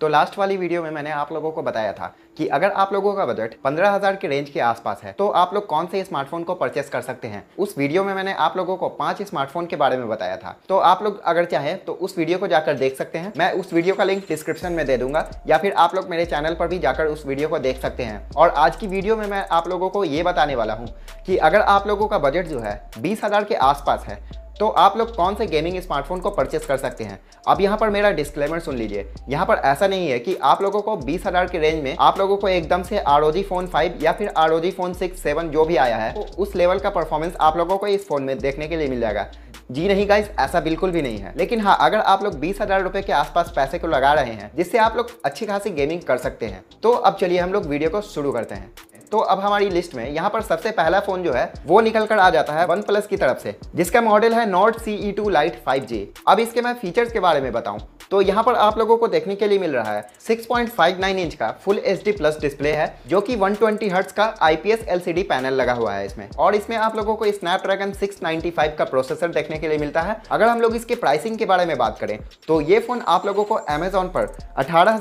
तो लास्ट वाली वीडियो में मैंने आप लोगों को बताया था कि अगर आप लोगों का बजट 15,000 के रेंज के आसपास है तो आप लोग कौन से स्मार्टफोन को परचेस कर सकते हैं उस वीडियो में मैंने आप लोगों को पांच स्मार्टफोन के बारे में बताया था तो आप लोग अगर चाहें तो उस वीडियो को जाकर देख सकते हैं मैं उस वीडियो का लिंक डिस्क्रिप्शन में दे दूंगा या फिर आप लोग मेरे चैनल पर भी जाकर उस वीडियो को देख सकते हैं और आज की वीडियो में मैं आप लोगों को ये बताने वाला हूँ कि अगर आप लोगों का बजट जो है बीस के आसपास है तो आप लोग कौन से गेमिंग स्मार्टफोन को परचेस कर सकते हैं अब यहाँ पर मेरा डिस्क्लेमर सुन लीजिए यहाँ पर ऐसा नहीं है कि आप लोगों को बीस हजार के रेंज में आप लोगों को एकदम से आर फोन फाइव या फिर आर फोन सिक्स सेवन जो भी आया है तो उस लेवल का परफॉर्मेंस आप लोगों को इस फोन में देखने के लिए मिल जाएगा जी नहीं गाइस ऐसा बिल्कुल भी नहीं है लेकिन हाँ अगर आप लोग बीस हजार रुपए के आसपास पैसे को लगा रहे हैं जिससे आप लोग अच्छी खासी गेमिंग कर सकते हैं तो अब चलिए हम लोग वीडियो को शुरू करते हैं तो अब हमारी लिस्ट में यहाँ पर सबसे पहला फोन जो है वो निकल कर आ जाता है वन प्लस की तरफ से जिसका मॉडल है note C two lite five G अब इसके मैं फीचर्स के बारे में बताऊँ तो यहाँ पर आप लोगों को देखने के लिए मिल रहा है 6.59 इंच का full H D plus display है जो कि 120 ट्वेंटी हर्ट्स का आईपीएस एलसीडी पैनल लगा हुआ है इसमें और इसमें आप लोगों को स्नैपड्रैगन 695 का प्रोसेसर देखने के लिए मिलता है अगर हम लोग इसके प्राइसिंग के बारे में बात करें तो ये फोन आप लोगों को अमेजोन पर अठारह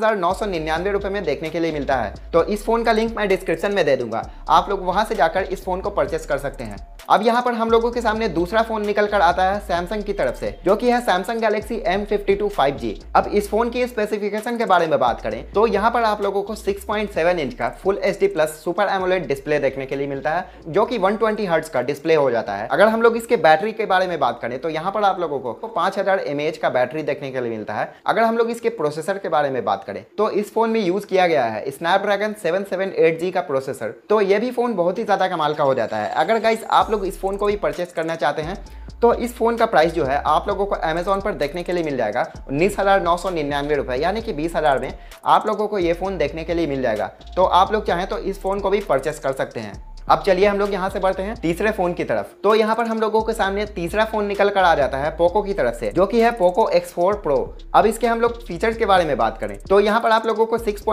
रुपए में देखने के लिए मिलता है तो इस फोन का लिंक मैं डिस्क्रिप्शन में दे दूंगा आप लोग वहां से जाकर इस फोन को परचेस कर सकते हैं अब यहाँ पर हम लोगों के सामने दूसरा फोन निकल कर आता है सैमसंग की तरफ से जो कि है सैमसंग गैलेक्सी एम फिफ्टी अब इस फोन की स्पेसिफिकेशन के बारे में बात करें तो यहाँ पर आप लोगों को सिक्स इंच का full H D plus super AMOLED display देखने के लिए मिलता है जो कि 120 ट्वेंटी का डिस्प्ले हो जाता है अगर हम लोग इसके बैटरी के बारे में बात करें तो यहाँ पर आप लोगों को पांच हजार का बैटरी देखने के लिए मिलता है अगर हम लोग इसके प्रोसेसर के बारे में बात करें तो इस फोन में यूज किया गया है snap seven seven eight G का प्रोसेसर तो यह भी फोन बहुत ही ज्यादा कमाल का हो जाता है अगर गाइस आप लोग इस फ़ोन को भी परचेस करना चाहते हैं तो इस फ़ोन का प्राइस जो है आप लोगों को अमेज़ॉन पर देखने के लिए मिल जाएगा उन्नीस हज़ार नौ सौ निन्यानवे रुपये यानी कि बीस हज़ार में आप लोगों को ये फ़ोन देखने के लिए मिल जाएगा तो आप लोग चाहें तो इस फ़ोन को भी परचेस कर सकते हैं अब चलिए हम लोग यहाँ से बढ़ते हैं तीसरे फोन की तरफ तो यहाँ पर हम लोगों के सामने तीसरा फोन निकल कर आ जाता है पोको की तरफ से जो की है पोको एक्स प्रो अब इसके हम लोग फीचर्स के बारे में बात करें तो यहाँ पर आप लोगों को सिक्स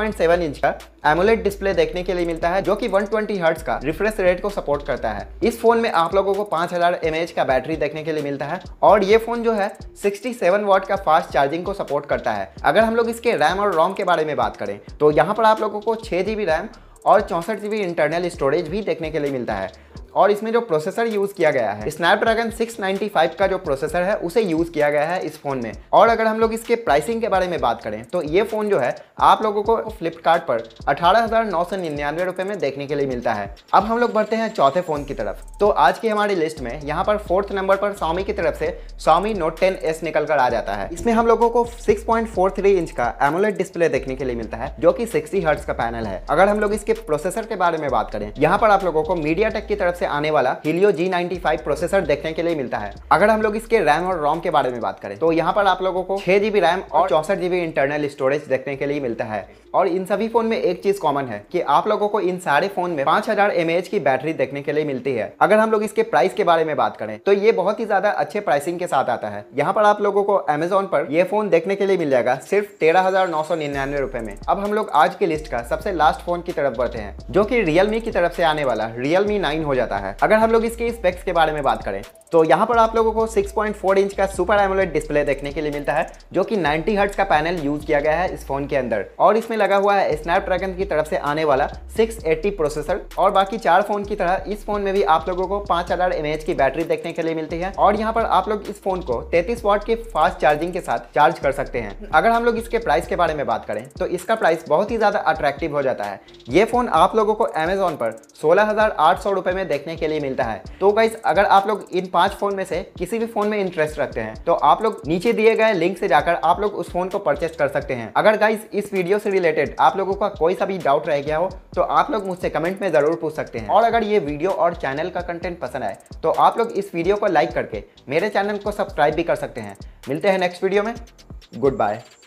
इंच का एमुलेट डिस्प्ले देखने के लिए मिलता है जो कि 120 हर्ट्ज का रिफ्रेश रेट को सपोर्ट करता है इस फोन में आप लोगों को पांच हजार का बैटरी देखने के लिए मिलता है और ये फोन जो है 67 वॉट का फास्ट चार्जिंग को सपोर्ट करता है अगर हम लोग इसके रैम और रोम के बारे में बात करें तो यहाँ पर आप लोगों को छह जी रैम और चौंसठ जी इंटरनल स्टोरेज भी देखने के लिए मिलता है और इसमें जो प्रोसेसर यूज किया गया है स्नैपड्रैगन 695 का जो प्रोसेसर है उसे यूज किया गया है इस फोन में और अगर हम लोग इसके प्राइसिंग के बारे में बात करें तो ये फोन जो है आप लोगों को फ्लिपकार्ट पर अठारह रुपए में देखने के लिए मिलता है अब हम लोग बढ़ते हैं चौथे फोन की तरफ तो आज की हमारी लिस्ट में यहाँ पर फोर्थ नंबर पर स्वामी की तरफ से स्वामी नोट टेन एस निकल कर आ जाता है इसमें हम लोगों को 6.43 इंच का एमोलेट डिस्प्ले देखने के लिए मिलता है जो कि 60 हर्ट्ज का पैनल है अगर हम लोग इसके प्रोसेसर के बारे में बात करें यहाँ पर आप लोगों को मीडिया की तरफ से आने वाला हिलियो जी प्रोसेसर देखने के लिए मिलता है अगर हम लोग इसके रैम और रोम के बारे में बात करें तो यहाँ पर आप लोगों को छह जीबी रैम और चौसठ जीबी इंटरनल स्टोरेज देखने के लिए मिलता है और इन सभी फोन में एक चीज कॉमन है कि आप लोगों को इन सारे फोन में पांच हजार की बैटरी देखने के लिए मिलती है अगर हम लोग इसके प्राइस के बारे में बात करें तो ये बहुत ही ज्यादा अच्छे प्राइसिंग के साथ आता है यहाँ पर आप लोगों को अमेजोन पर ये फोन देखने के लिए मिल जाएगा सिर्फ तेरह हजार नौ सौ निन्यानवे रुपए में अब हम लोग आज की लिस्ट का सबसे लास्ट फोन की तरफ बढ़ते हैं जो की रियलमी की तरफ से आने वाला रियलमी नाइन हो जाता है जाता है अगर हम लोग इसके स्पेक्स के बारे में बात करें तो यहाँ पर आप लोगों को 6.4 इंच का सुपर एमोलेड डिस्प्ले देखने के लिए मिलता है जो कि 90 हर्ट्ज का पैनल यूज किया गया है इस फोन के अंदर और इसमें लगा हुआ है स्नैपड्रैगन की तरफ से आने वाला 680 प्रोसेसर और बाकी चार फोन की तरह इस फोन में भी आप लोगों को 5000 हजार की बैटरी देखने के लिए मिलती है और यहाँ पर आप लोग इस फोन को तैतीस वॉट के फास्ट चार्जिंग के साथ चार्ज कर सकते हैं अगर हम लोग इसके प्राइस के बारे में बात करें तो इसका प्राइस बहुत ही ज्यादा अट्रैक्टिव हो जाता है ये फोन आप लोगों को अमेजोन पर सोलह में देखने देखने के लिए मिलता है तो गाइज अगर आप लोग इन पांच फोन में से किसी भी फोन में इंटरेस्ट रखते हैं तो आप लोग नीचे दिए गए लिंक से जाकर आप लोग उस फोन को परचेस कर सकते हैं अगर गाइज इस वीडियो से रिलेटेड आप लोगों का कोई सा भी डाउट रह गया हो तो आप लोग मुझसे कमेंट में जरूर पूछ सकते हैं और अगर ये वीडियो और चैनल का कंटेंट पसंद आए तो आप लोग इस वीडियो को लाइक करके मेरे चैनल को सब्सक्राइब भी कर सकते हैं मिलते हैं नेक्स्ट वीडियो में गुड बाय